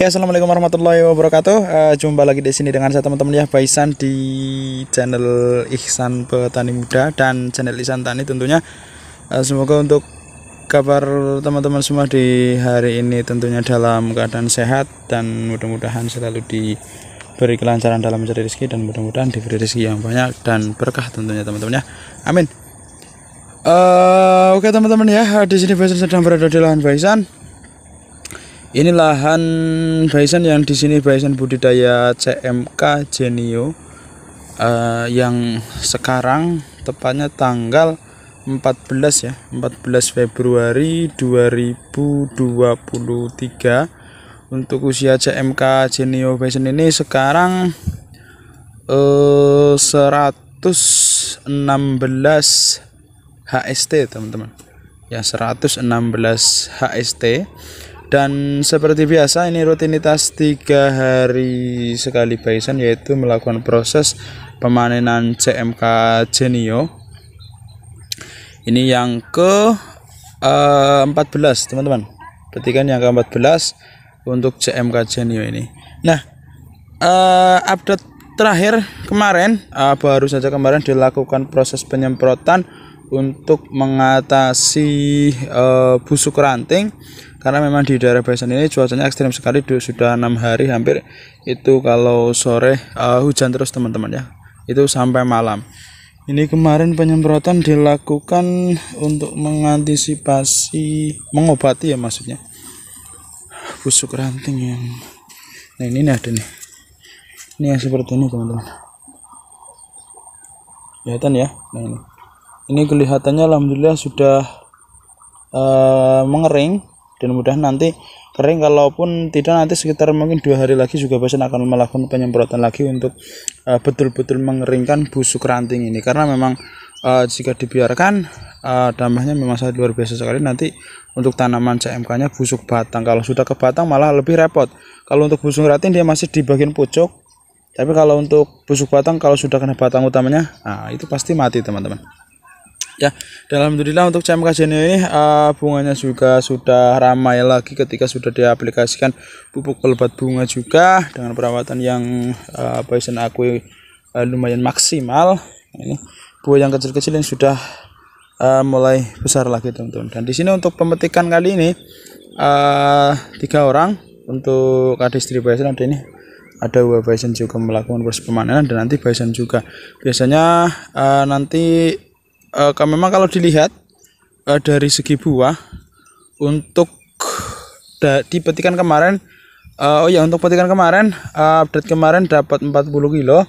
Oke, assalamualaikum warahmatullahi wabarakatuh. Uh, jumpa lagi di sini dengan saya teman-teman ya Baisan di channel Ihsan Petani Muda dan channel Ihsan Tani tentunya. Uh, semoga untuk kabar teman-teman semua di hari ini tentunya dalam keadaan sehat dan mudah-mudahan selalu diberi kelancaran dalam mencari rezeki dan mudah-mudahan diberi rezeki yang banyak dan berkah tentunya teman-teman ya. Amin. Uh, Oke okay, teman-teman ya, di sini Baisan sedang berada di lahan Baisan ini lahan bison yang di sini bison budidaya CMK Genio uh, yang sekarang tepatnya tanggal 14 ya 14 Februari 2023 untuk usia CMK Genio Bison ini sekarang eh, 116 HST teman-teman ya 116 HST dan seperti biasa ini rutinitas tiga hari sekali Bison yaitu melakukan proses pemanenan CMK Genio ini yang ke uh, eh, 14 teman-teman petikan yang ke 14 untuk CMK Genio ini nah uh, update terakhir kemarin uh, baru saja kemarin dilakukan proses penyemprotan untuk mengatasi uh, busuk ranting karena memang di daerah Bayan ini cuacanya ekstrim sekali sudah enam hari hampir itu kalau sore uh, hujan terus teman-teman ya itu sampai malam ini kemarin penyemprotan dilakukan untuk mengantisipasi mengobati ya maksudnya busuk ranting yang nah ini nih ada nih ini yang seperti ini teman-teman kelihatan ya nah ini ini kelihatannya alhamdulillah sudah uh, mengering dan mudah nanti kering kalaupun tidak nanti sekitar mungkin dua hari lagi juga pasien akan melakukan penyemprotan lagi untuk eh, betul-betul uh, mengeringkan busuk ranting ini karena memang uh, jika dibiarkan uh, dampaknya memang sangat luar biasa sekali nanti untuk tanaman CMK nya busuk batang kalau sudah ke batang malah lebih repot kalau untuk busuk ranting dia masih di bagian pucuk tapi kalau untuk busuk batang kalau sudah kena batang utamanya nah itu pasti mati teman-teman ya dan alhamdulillah untuk jam kajian ini uh, bunganya juga sudah ramai lagi ketika sudah diaplikasikan pupuk pelebat bunga juga dengan perawatan yang uh, eh, passion aku uh, eh, lumayan maksimal nah, ini buah yang kecil-kecil yang sudah uh, mulai besar lagi teman-teman dan di sini untuk pemetikan kali ini uh, tiga orang untuk ada distribusi ada ini ada web bison juga melakukan proses pemanenan dan nanti bison juga biasanya uh, nanti e, memang kalau dilihat uh, dari segi buah untuk da, di petikan kemarin uh, oh ya untuk petikan kemarin uh, update kemarin dapat 40 kilo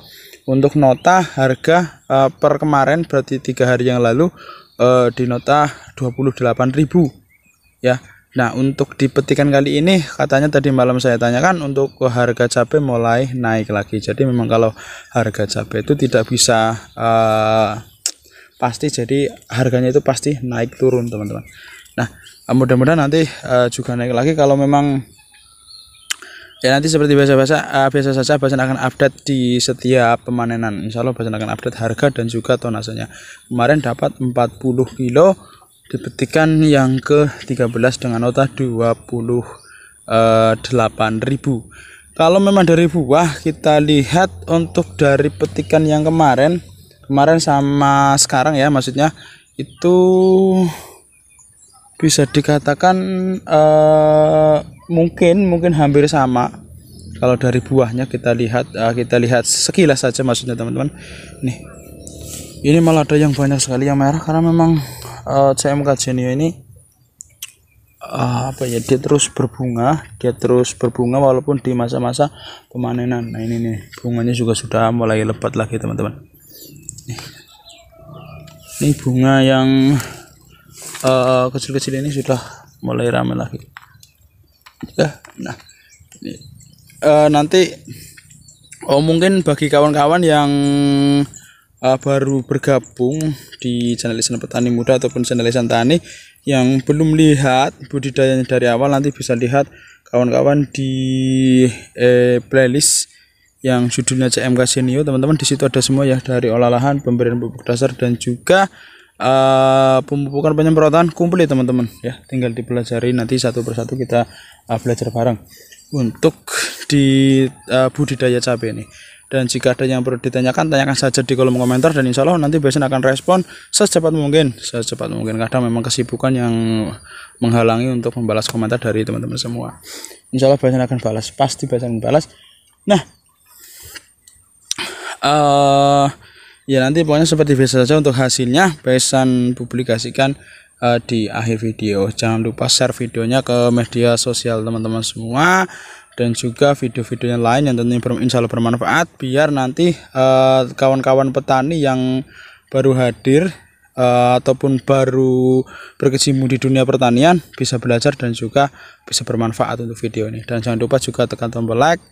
untuk nota harga uh, per kemarin berarti tiga hari yang lalu uh, di nota 28.000 ya Nah untuk di petikan kali ini katanya tadi malam saya tanyakan untuk harga cabe mulai naik lagi Jadi memang kalau harga cabe itu tidak bisa uh, pasti jadi harganya itu pasti naik turun teman-teman nah ah, mudah-mudahan nanti uh, juga naik lagi kalau memang ya nanti seperti biasa-biasa uh, biasa saja Basen akan update di setiap pemanenan Insya Allah bahasa akan update harga dan juga tonasenya kemarin dapat 40 kilo dipetikan yang ke 13 dengan nota 28.000 eh, kalau memang dari buah kita lihat untuk dari petikan yang kemarin kemarin sama sekarang ya maksudnya itu bisa dikatakan uh, mungkin mungkin hampir sama kalau dari buahnya kita lihat uh, kita lihat sekilas saja maksudnya teman-teman nih ini malah ada yang banyak sekali yang merah karena memang uh, eh, CMK Genio ini uh, apa ya dia terus berbunga dia terus berbunga walaupun di masa-masa pemanenan nah ini nih bunganya juga sudah mulai lebat lagi teman-teman ini bunga yang eh, kecil-kecil uh, ini sudah mulai ramai lagi ya nah ini, uh, nanti oh mungkin bagi kawan-kawan yang uh, baru bergabung di channel Lisan Petani Muda ataupun channel Lisan Tani yang belum lihat budidayanya dari awal nanti bisa lihat kawan-kawan di eh, playlist yang judulnya CMK Senior teman-teman di situ ada semua ya dari olahan pemberian pupuk dasar dan juga uh, eh, pemupukan penyemprotan kumpul ya teman-teman ya tinggal dipelajari nanti satu persatu kita uh, belajar bareng untuk di uh, budidaya cabai ini dan jika ada yang perlu ditanyakan tanyakan saja di kolom komentar dan insya Allah nanti besok akan respon secepat mungkin secepat mungkin kadang memang kesibukan yang menghalangi untuk membalas komentar dari teman-teman semua insya Allah akan balas pasti besok akan balas nah uh, ya nanti pokoknya seperti biasa saja untuk hasilnya pesan publikasikan uh, di akhir video jangan lupa share videonya ke media sosial teman-teman semua dan juga video-videonya lain yang tentunya insya Allah bermanfaat biar nanti eh, kawan-kawan uh, petani yang baru hadir uh, ataupun baru berkecimpung di dunia pertanian bisa belajar dan juga bisa bermanfaat untuk video ini dan jangan lupa juga tekan tombol like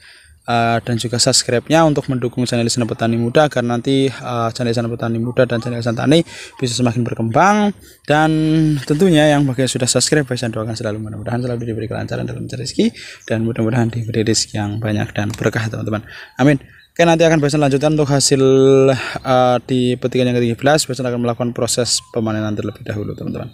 Eh, dan juga subscribe-nya untuk mendukung channel Sana Petani Muda agar nanti uh, channel Sana Petani Muda dan channel sana Tani bisa semakin berkembang dan tentunya yang bagi yang sudah subscribe saya doakan selalu mudah-mudahan selalu diberi kelancaran dalam mencari rezeki dan mudah-mudahan diberi rezeki yang banyak dan berkah teman-teman amin Oke nanti akan bahasan lanjutan untuk hasil uh, di petikan yang ke-13 bahasan akan melakukan proses pemanenan terlebih dahulu teman-teman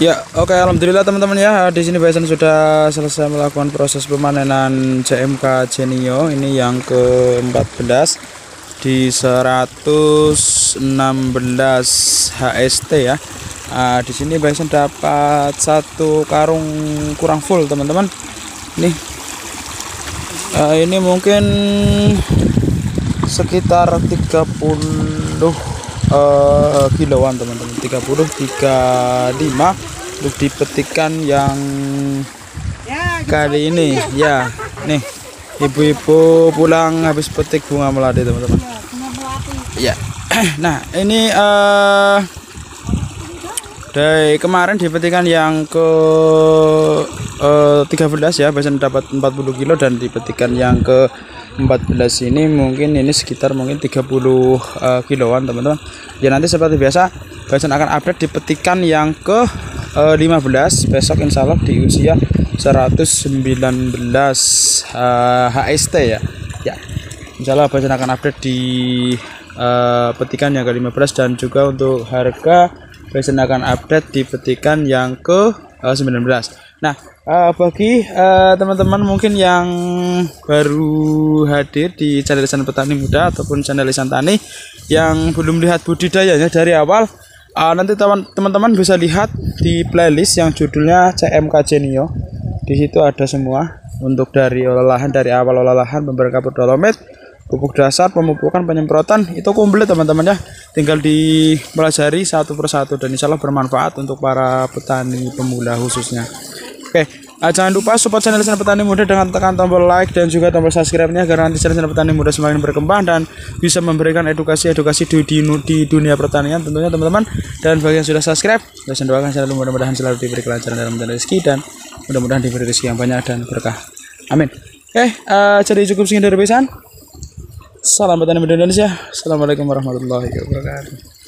Ya, oke okay, alhamdulillah teman-teman ya. Di sini Bison sudah selesai melakukan proses pemanenan CMK Genio ini yang ke-14 di 116 HST ya. Nah, di sini Bison dapat satu karung kurang full, teman-teman. Nih. Nah, ini mungkin sekitar 30 uh, kiloan teman-teman 30 35 untuk dipetikan yang ya, gitu kali ini ya nih ibu-ibu pulang habis petik bunga melati teman-teman iya, ya nah ini eh uh, dari kemarin di yang ke uh, eh, 13 ya Besen dapat 40 kilo dan di yang ke 14 ini mungkin ini sekitar mungkin 30 uh, eh, kiloan teman-teman ya nanti seperti biasa Besen akan update di yang ke uh, eh, 15 besok insya Allah di usia 119 uh, HST ya ya insya Allah Besen akan update di Eh, petikan yang ke-15 dan juga untuk harga Presiden akan update di petikan yang ke-19. Nah, uh, bagi eh, teman-teman uh, mungkin yang baru hadir di channel Lisan Petani Muda ataupun channel Lisan Tani yang belum lihat budidayanya dari awal, uh, nanti teman-teman bisa lihat di playlist yang judulnya CMKJ Nio. Di situ ada semua untuk dari olah lahan dari awal olah olahan pemberkabut dolomit pupuk dasar, pemupukan, penyemprotan itu komplit teman-teman ya. Tinggal dipelajari satu persatu dan insya Allah bermanfaat untuk para petani pemula khususnya. Oke, nah, jangan lupa support channel channel Petani Muda dengan tekan tombol like dan juga tombol subscribe-nya agar nanti channel channel Petani Muda semakin berkembang dan bisa memberikan edukasi-edukasi di, di, di dunia pertanian tentunya teman-teman. Dan bagi yang sudah subscribe, saya doakan selalu mudah-mudahan selalu diberi kelancaran dalam mencari rezeki dan mudah-mudahan diberi rezeki yang banyak dan berkah. Amin. Oke, uh, jadi cukup sekian dari pesan. Salam petani Indonesia. Assalamualaikum warahmatullahi wabarakatuh.